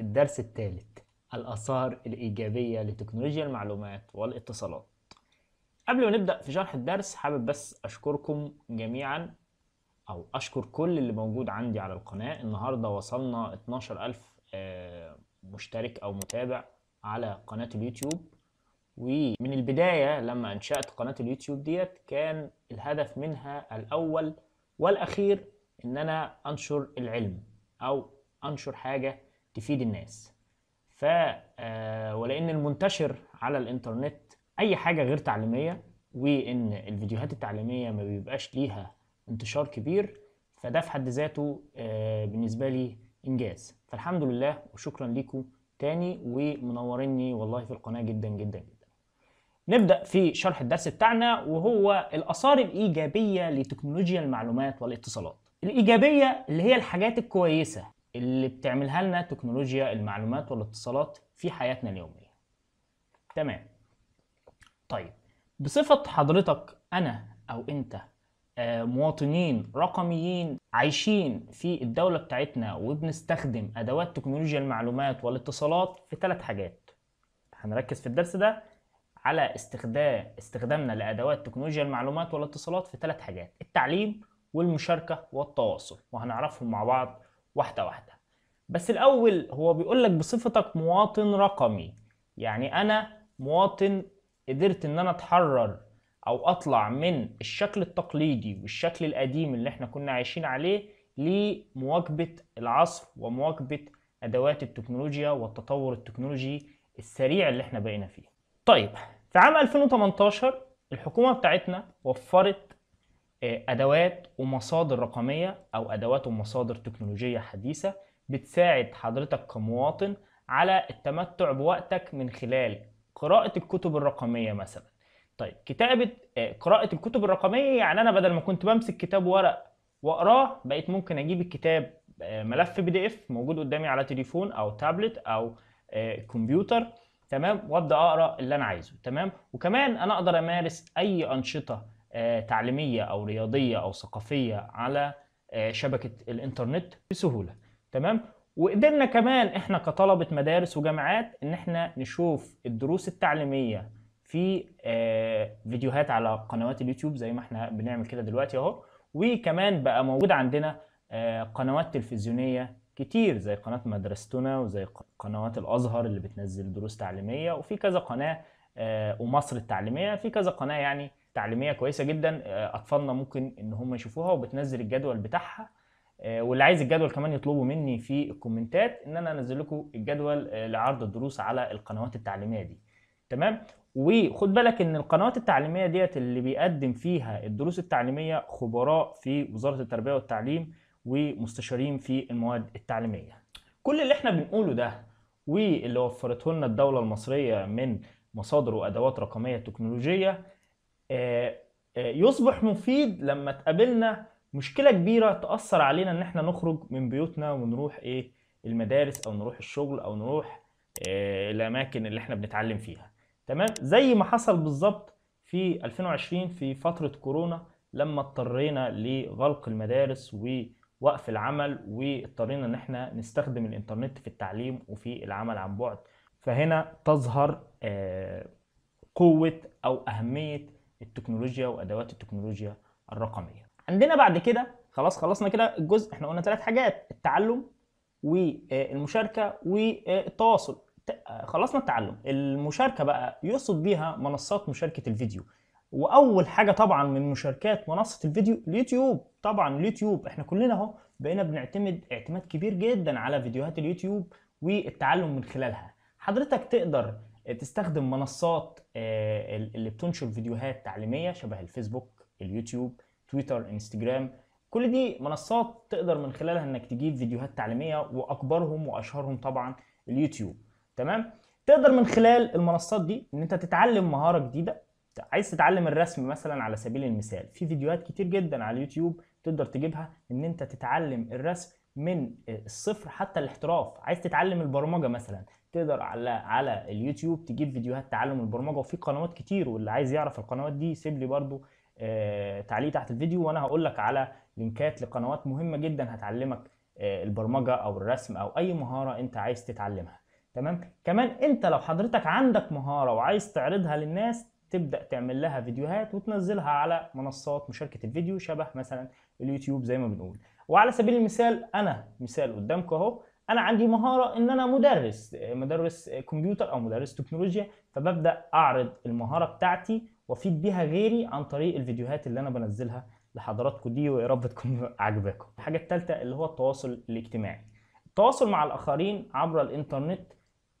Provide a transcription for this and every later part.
الدرس الثالث الآثار الإيجابية لتكنولوجيا المعلومات والاتصالات قبل ما نبدأ في شرح الدرس حابب بس أشكركم جميعا أو أشكر كل اللي موجود عندي على القناة النهاردة وصلنا 12000 آه، مشترك أو متابع على قناة اليوتيوب ومن البداية لما أنشأت قناة اليوتيوب ديت كان الهدف منها الأول والأخير إن أنا أنشر العلم أو أنشر حاجة تفيد الناس ف آه، ولان المنتشر على الانترنت اي حاجه غير تعليميه وان الفيديوهات التعليميه ما بيبقاش ليها انتشار كبير فده في حد ذاته آه، بالنسبه لي انجاز فالحمد لله وشكرا ليكم تاني ومنوريني والله في القناه جدا جدا جدا نبدا في شرح الدرس بتاعنا وهو الاثار الايجابيه لتكنولوجيا المعلومات والاتصالات الايجابيه اللي هي الحاجات الكويسه اللي بتعملها لنا تكنولوجيا المعلومات والاتصالات في حياتنا اليومية تمام طيب بصفة حضرتك أنا أو أنت آه، مواطنين رقميين عايشين في الدولة بتاعتنا وبنستخدم أدوات تكنولوجيا المعلومات والاتصالات في ثلاث حاجات هنركز في الدرس ده على استخدام استخدامنا لأدوات تكنولوجيا المعلومات والاتصالات في ثلاث حاجات التعليم والمشاركة والتواصل وهنعرفهم مع بعض واحده واحده بس الاول هو بيقول لك بصفتك مواطن رقمي يعني انا مواطن قدرت ان انا اتحرر او اطلع من الشكل التقليدي والشكل القديم اللي احنا كنا عايشين عليه لمواكبه العصر ومواكبه ادوات التكنولوجيا والتطور التكنولوجي السريع اللي احنا بقينا فيه طيب في عام 2018 الحكومه بتاعتنا وفرت آه، ادوات ومصادر رقميه او ادوات ومصادر تكنولوجيه حديثه بتساعد حضرتك كمواطن على التمتع بوقتك من خلال قراءه الكتب الرقميه مثلا طيب كتابه آه، قراءه الكتب الرقميه يعني انا بدل ما كنت بمسك كتاب ورق واقراه بقيت ممكن اجيب الكتاب آه، ملف بي دي اف موجود قدامي على تليفون او تابلت او كمبيوتر تمام وابدا اقرا اللي انا عايزه تمام وكمان انا اقدر امارس اي انشطه آه، تعليميه او رياضيه او ثقافيه على آه، شبكه الانترنت بسهوله تمام وقدرنا كمان احنا كطلبه مدارس وجامعات ان احنا نشوف الدروس التعليميه في آه، فيديوهات على قنوات اليوتيوب زي ما احنا بنعمل كده دلوقتي اهو وكمان بقى موجود عندنا قنوات تلفزيونيه كتير زي قناه مدرستنا وزي قنوات الازهر اللي بتنزل دروس تعليميه وفي كذا قناه ومصر التعليميه في كذا قناه يعني تعليميه كويسه جدا اطفالنا آه، ممكن ان هم يشوفوها وبتنزل الجدول بتاعها آه، واللي عايز الجدول كمان يطلبوا مني في الكومنتات ان انا انزل لكم الجدول آه، لعرض الدروس على القنوات التعليميه دي تمام وخد بالك ان القنوات التعليميه ديت اللي بيقدم فيها الدروس التعليميه خبراء في وزاره التربيه والتعليم ومستشارين في المواد التعليميه كل اللي احنا بنقوله ده واللي وفرته لنا الدوله المصريه من مصادر وادوات رقميه تكنولوجيه آه، آه، يصبح مفيد لما تقابلنا مشكلة كبيرة تأثر علينا إن إحنا نخرج من بيوتنا ونروح إيه المدارس أو نروح الشغل أو نروح آه، الأماكن اللي إحنا بنتعلم فيها تمام زي ما حصل بالظبط في 2020 في فترة كورونا لما اضطرينا لغلق المدارس ووقف العمل واضطرينا إن إحنا نستخدم الإنترنت في التعليم وفي العمل عن بعد فهنا تظهر قوة أو أهمية التكنولوجيا وادوات التكنولوجيا الرقميه عندنا بعد كده خلاص خلصنا كده الجزء احنا قلنا ثلاث حاجات التعلم والمشاركه والتواصل خلصنا التعلم المشاركه بقى يقصد بيها منصات مشاركه الفيديو واول حاجه طبعا من مشاركات منصه الفيديو اليوتيوب طبعا اليوتيوب احنا كلنا اهو بقينا بنعتمد اعتماد كبير جدا على فيديوهات اليوتيوب والتعلم من خلالها حضرتك تقدر تستخدم منصات آه، اللي بتنشر فيديوهات تعليميه شبه الفيسبوك اليوتيوب تويتر انستجرام كل دي منصات تقدر من خلالها انك تجيب فيديوهات تعليميه واكبرهم واشهرهم طبعا اليوتيوب تمام تقدر من خلال المنصات دي ان انت تتعلم مهاره جديده عايز تتعلم الرسم مثلا على سبيل المثال في فيديوهات كتير جدا على اليوتيوب تقدر تجيبها ان انت تتعلم الرسم من الصفر حتى الاحتراف عايز تتعلم البرمجه مثلا تقدر على على اليوتيوب تجيب فيديوهات تعلم البرمجه وفي قنوات كتير واللي عايز يعرف القنوات دي سيب لي برده آه، تعليق تحت الفيديو وانا هقول لك على لينكات لقنوات مهمه جدا هتعلمك آه، البرمجه او الرسم او اي مهاره انت عايز تتعلمها تمام كمان انت لو حضرتك عندك مهاره وعايز تعرضها للناس تبدا تعمل لها فيديوهات وتنزلها على منصات مشاركه الفيديو شبه مثلا اليوتيوب زي ما بنقول وعلى سبيل المثال انا مثال قدامك اهو انا عندي مهاره ان انا مدرس مدرس كمبيوتر او مدرس تكنولوجيا فببدا اعرض المهاره بتاعتي وافيد بيها غيري عن طريق الفيديوهات اللي انا بنزلها لحضراتكم دي ويا رب تكون عجباكم الحاجه الثالثه اللي هو التواصل الاجتماعي التواصل مع الاخرين عبر الانترنت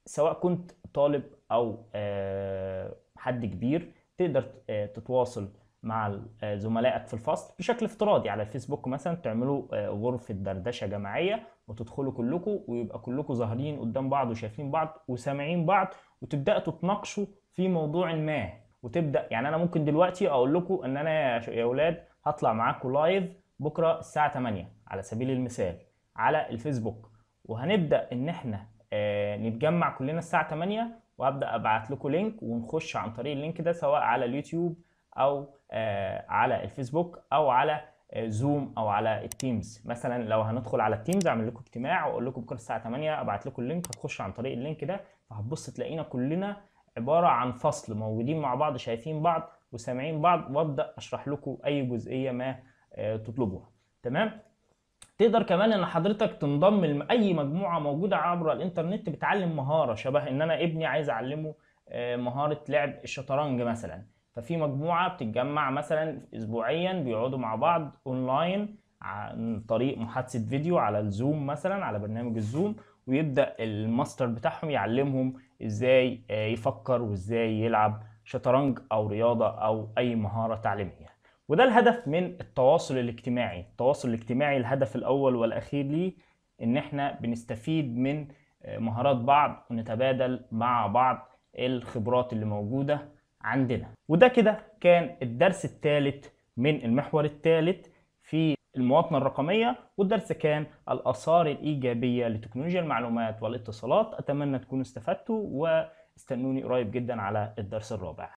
سواء كنت طالب او آه، حد كبير تقدر آه، تتواصل مع آه، زملائك في الفصل بشكل افتراضي على الفيسبوك مثلا تعملوا غرفه دردشه جماعيه وتدخلوا كلكم ويبقى كلكم ظاهرين قدام بعض وشايفين بعض وسامعين بعض وتبداوا تتناقشوا في موضوع ما وتبدا يعني انا ممكن دلوقتي اقول لكم ان انا يا اولاد هطلع معاكم لايف بكره الساعه 8 على سبيل المثال على الفيسبوك وهنبدا ان احنا آه، نتجمع كلنا الساعه 8 وابدا ابعت لكم لينك ونخش عن طريق اللينك ده سواء على اليوتيوب او آه، على الفيسبوك او على زوم آه، او على التيمز مثلا لو هندخل على التيمز اعمل لكم اجتماع واقول لكم بكره الساعه 8 ابعت لكم اللينك هتخش عن طريق اللينك ده فهتبص تلاقينا كلنا عباره عن فصل موجودين مع بعض شايفين بعض وسامعين بعض وابدا اشرح لكم اي جزئيه ما آه، تطلبوها تمام تقدر كمان ان حضرتك تنضم لاي مجموعه موجوده عبر الانترنت بتعلم مهاره شبه ان انا ابني عايز اعلمه آه، مهاره لعب الشطرنج مثلا ففي مجموعه بتتجمع مثلا اسبوعيا بيقعدوا مع بعض اونلاين عن طريق محادثه فيديو على الزوم مثلا على برنامج الزوم ويبدا الماستر بتاعهم يعلمهم ازاي آه، يفكر وازاي يلعب شطرنج او رياضه او اي مهاره تعليميه وده الهدف من التواصل الاجتماعي التواصل الاجتماعي الهدف الاول والاخير ليه ان احنا بنستفيد من آه، مهارات بعض ونتبادل مع بعض الخبرات اللي موجوده عندنا وده كده كان الدرس الثالث من المحور الثالث في المواطنة الرقمية والدرس كان الآثار الإيجابية لتكنولوجيا المعلومات والاتصالات أتمنى تكونوا استفدتوا واستنوني قريب جدا على الدرس الرابع